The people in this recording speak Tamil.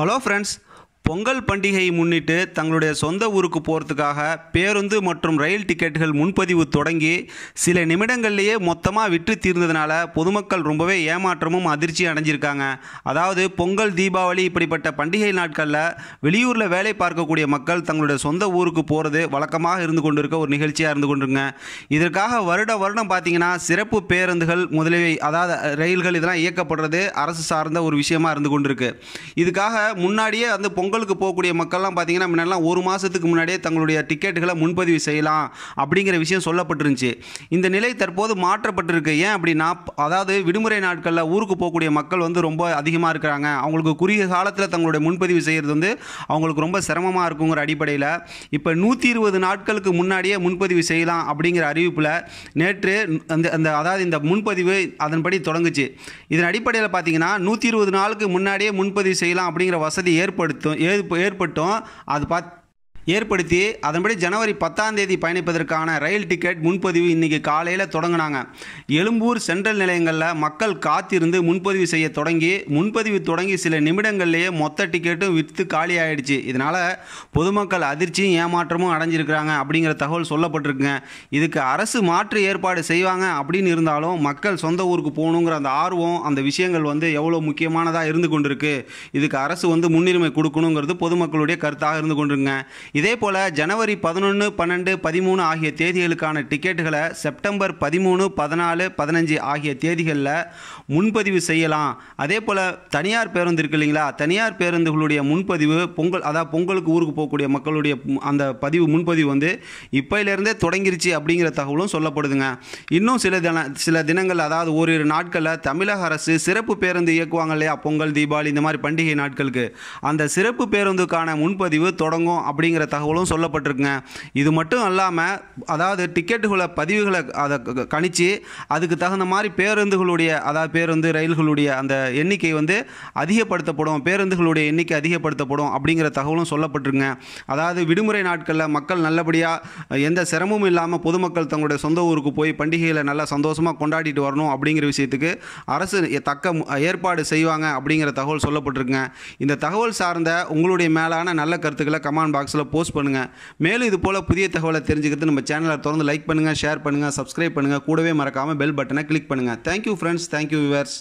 ஹலோ ஃப்ரெண்ட்ஸ் பொங்கல் பண்டிகையை முன்னிட்டு தங்களுடைய சொந்த ஊருக்கு போகிறதுக்காக பேருந்து மற்றும் ரயில் டிக்கெட்டுகள் முன்பதிவு தொடங்கி சில நிமிடங்கள்லேயே மொத்தமாக விற்று தீர்ந்ததுனால பொதுமக்கள் ரொம்பவே ஏமாற்றமும் அதிர்ச்சி அடைஞ்சிருக்காங்க அதாவது பொங்கல் தீபாவளி இப்படிப்பட்ட பண்டிகை நாட்களில் வெளியூரில் வேலை பார்க்கக்கூடிய மக்கள் தங்களுடைய சொந்த ஊருக்கு போகிறது வழக்கமாக இருந்து கொண்டிருக்க ஒரு நிகழ்ச்சியாக இருந்து கொண்டிருங்க இதற்காக வருட வருடம் பார்த்திங்கன்னா சிறப்பு பேருந்துகள் முதலியவை அதாவது ரயில்கள் இதெல்லாம் இயக்கப்படுறது அரசு சார்ந்த ஒரு விஷயமாக இருந்து கொண்டிருக்கு இதுக்காக முன்னாடியே வந்து பொங்கல் டெம்பிளுக்கு போகக்கூடிய மக்கள்லாம் பார்த்தீங்கன்னா முன்னாடிலாம் ஒரு மாதத்துக்கு முன்னாடியே தங்களுடைய டிக்கெட்டுகளை முன்பதிவு செய்யலாம் அப்படிங்கிற விஷயம் சொல்லப்பட்டிருந்துச்சு இந்த நிலை தற்போது மாற்றப்பட்டிருக்கு ஏன் அப்படின்னா அதாவது விடுமுறை நாட்களில் ஊருக்கு போகக்கூடிய மக்கள் வந்து ரொம்ப அதிகமாக இருக்கிறாங்க அவங்களுக்கு குறுகிய காலத்தில் தங்களுடைய முன்பதிவு செய்கிறது வந்து அவங்களுக்கு ரொம்ப சிரமமாக இருக்குங்கிற அடிப்படையில் இப்போ நூற்றி இருபது நாட்களுக்கு முன்னாடியே முன்பதிவு செய்யலாம் அப்படிங்கிற அறிவிப்பில் நேற்று அந்த அந்த அதாவது இந்த முன்பதிவு அதன்படி தொடங்குச்சு இதன் அடிப்படையில் பார்த்தீங்கன்னா நூற்றி இருபது நாளுக்கு முன்னாடியே முன்பதிவு செய்யலாம் அப்படிங்கிற வசதி ஏற்படுத்தும் ஏற்பட்டோம் அது பார்த்து ஏற்படுத்தி அதன்படி ஜனவரி பத்தாம் தேதி பயணிப்பதற்கான ரயில் டிக்கெட் முன்பதிவு இன்றைக்கி காலையில் தொடங்கினாங்க எழும்பூர் சென்ட்ரல் நிலையங்களில் மக்கள் காத்திருந்து முன்பதிவு செய்ய தொடங்கி முன்பதிவு தொடங்கி சில நிமிடங்கள்லேயே மொத்த டிக்கெட்டும் விற்று காலி ஆயிடுச்சு இதனால் பொதுமக்கள் அதிர்ச்சியும் ஏமாற்றமும் அடைஞ்சிருக்கிறாங்க அப்படிங்கிற தகவல் சொல்லப்பட்டிருக்குங்க இதுக்கு அரசு மாற்று ஏற்பாடு செய்வாங்க அப்படின்னு இருந்தாலும் மக்கள் சொந்த ஊருக்கு போகணுங்கிற அந்த ஆர்வம் அந்த விஷயங்கள் வந்து எவ்வளோ முக்கியமானதாக இருந்து கொண்டிருக்கு இதுக்கு அரசு வந்து முன்னுரிமை கொடுக்கணுங்கிறது பொதுமக்களுடைய கருத்தாக இருந்து கொண்டிருங்க இதே போல ஜனவரி பதினொன்று பன்னெண்டு பதிமூணு ஆகிய தேதிகளுக்கான டிக்கெட்டுகளை செப்டம்பர் பதிமூணு பதினாலு பதினஞ்சு ஆகிய தேதிகளில் முன்பதிவு செய்யலாம் அதே போல் தனியார் பேருந்து இருக்கு இல்லைங்களா தனியார் பேருந்துகளுடைய முன்பதிவு பொங்கல் அதாவது பொங்கலுக்கு ஊருக்கு போகக்கூடிய மக்களுடைய அந்த பதிவு முன்பதிவு வந்து இப்போலேருந்தே தொடங்கிருச்சு அப்படிங்கிற தகவலும் சொல்லப்படுதுங்க இன்னும் சில தின சில தினங்கள் அதாவது ஓரிரு நாட்களில் தமிழக அரசு சிறப்பு பேருந்து இயக்குவாங்க இல்லையா பொங்கல் தீபாவளி இந்த மாதிரி பண்டிகை நாட்களுக்கு அந்த சிறப்பு பேருந்துக்கான முன்பதிவு தொடங்கும் அப்படிங்கிற தகவலும் சொல்லப்பட்டிருக்குங்க இது மட்டும் இல்லாமல் அதாவது டிக்கெட்டுகளை பதிவுகளை அதை கணிச்சு அதுக்கு தகுந்த மாதிரி பேருந்துகளுடைய அதாவது பேருந்து ரயில்களுடைய அந்த எண்ணிக்கை வந்து அதிகப்படுத்தப்படும் பேருந்துகளுடைய எண்ணிக்கை அதிகப்படுத்தப்படும் அப்படிங்கிற தகவலும் சொல்லப்பட்டிருங்க அதாவது விடுமுறை நாட்களில் மக்கள் நல்லபடியாக எந்த சிரமமும் இல்லாமல் பொதுமக்கள் தங்களுடைய சொந்த ஊருக்கு போய் பண்டிகையில் நல்லா சந்தோஷமாக கொண்டாடிட்டு வரணும் அப்படிங்கிற விஷயத்துக்கு அரசு தக்க ஏற்பாடு செய்வாங்க அப்படிங்கிற தகவல் சொல்லப்பட்டிருக்குங்க இந்த தகவல் சார்ந்த உங்களுடைய மேலான நல்ல கருத்துக்களை கமெண்ட் பாக்ஸில் போஸ்ட் பண்ணுங்கள் மேலும் இது போல் புதிய தகவலை தெரிஞ்சுக்கிறது நம்ம சேனலை தொடர்ந்து லைக் பண்ணுங்கள் ஷேர் பண்ணுங்கள் சப்ஸ்கிரைப் பண்ணுங்கள் கூடவே மறக்காமல் பெல் பட்டனை கிளிக் பண்ணுங்கள் தேங்க்யூ ஃப்ரெண்ட்ஸ் தேங்க்யூ விவர்ஸ்